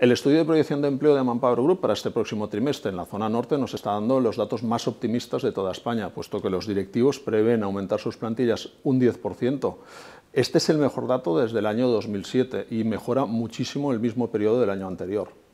El estudio de proyección de empleo de Manpower Group para este próximo trimestre en la zona norte nos está dando los datos más optimistas de toda España, puesto que los directivos prevén aumentar sus plantillas un 10%. Este es el mejor dato desde el año 2007 y mejora muchísimo el mismo periodo del año anterior.